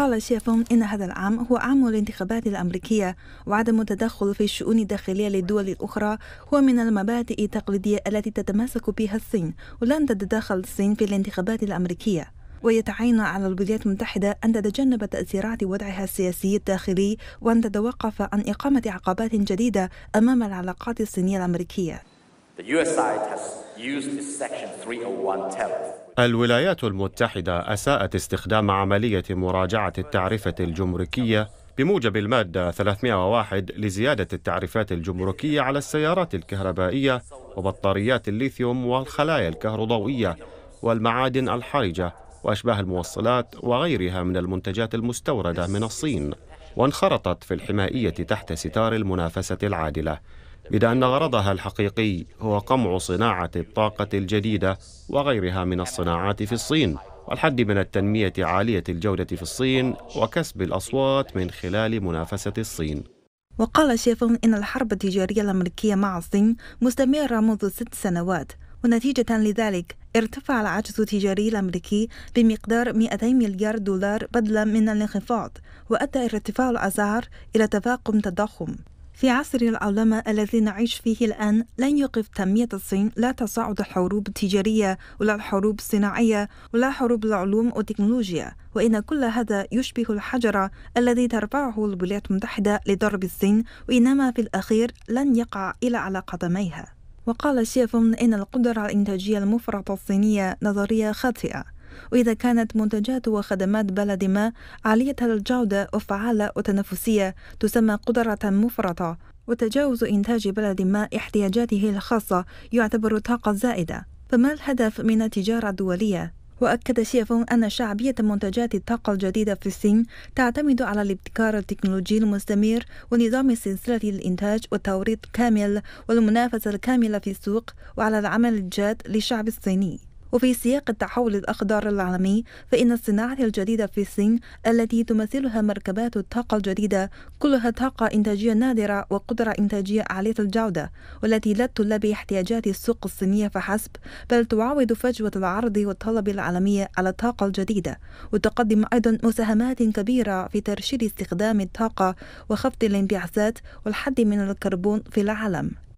قال شيفون إن هذا العام هو عام الانتخابات الأمريكية وعدم التدخل في الشؤون الداخلية للدول الأخرى هو من المبادئ التقليدية التي تتمسك بها الصين ولن تتدخل الصين في الانتخابات الأمريكية ويتعين على الولايات المتحدة أن تتجنب تأثيرات وضعها السياسي الداخلي وأن تتوقف عن إقامة عقبات جديدة أمام العلاقات الصينية الأمريكية. The US side has Oh الولايات المتحدة أساءت استخدام عملية مراجعة التعرفة الجمركية بموجب المادة 301 لزيادة التعريفات الجمركية على السيارات الكهربائية وبطاريات الليثيوم والخلايا الكهروضوئية والمعادن الحرجة وأشباه الموصلات وغيرها من المنتجات المستوردة من الصين وانخرطت في الحمائية تحت ستار المنافسة العادلة إذا أن غرضها الحقيقي هو قمع صناعة الطاقة الجديدة وغيرها من الصناعات في الصين والحد من التنمية عالية الجودة في الصين وكسب الأصوات من خلال منافسة الصين وقال شيفون إن الحرب التجارية الأمريكية مع الصين مستمرة منذ ست سنوات ونتيجة لذلك ارتفع العجز التجاري الأمريكي بمقدار 200 مليار دولار بدلا من الانخفاض وأدى ارتفاع الأسعار إلى تفاقم تضخم في عصر العولمة الذي نعيش فيه الآن لن يقف تنمية الصين لا تصاعد الحروب التجارية ولا الحروب الصناعية ولا حروب العلوم والتكنولوجيا وإن كل هذا يشبه الحجر الذي ترفعه الولايات المتحدة لضرب الصين وإنما في الأخير لن يقع إلا على قدميها وقال شيفون إن القدرة الإنتاجية المفرطة الصينية نظرية خاطئة وإذا كانت منتجات وخدمات بلد ما عالية الجودة وفعالة وتنافسية تسمى قدرة مفرطة وتجاوز إنتاج بلد ما احتياجاته الخاصة يعتبر طاقة زائدة فما الهدف من التجارة الدولية؟ وأكد شيفون أن شعبية منتجات الطاقة الجديدة في الصين تعتمد على الابتكار التكنولوجي المستمر ونظام سلسلة الإنتاج والتوريد الكامل والمنافسة الكاملة في السوق وعلى العمل الجاد للشعب الصيني وفي سياق التحول الأخضر العالمي فإن الصناعة الجديدة في الصين التي تمثلها مركبات الطاقة الجديدة كلها طاقة إنتاجية نادرة وقدرة إنتاجية عالية الجودة والتي لا تلبي احتياجات السوق الصينية فحسب بل تعوض فجوة العرض والطلب العالمية على الطاقة الجديدة وتقدم أيضا مساهمات كبيرة في ترشيد استخدام الطاقة وخفض الانبعاثات والحد من الكربون في العالم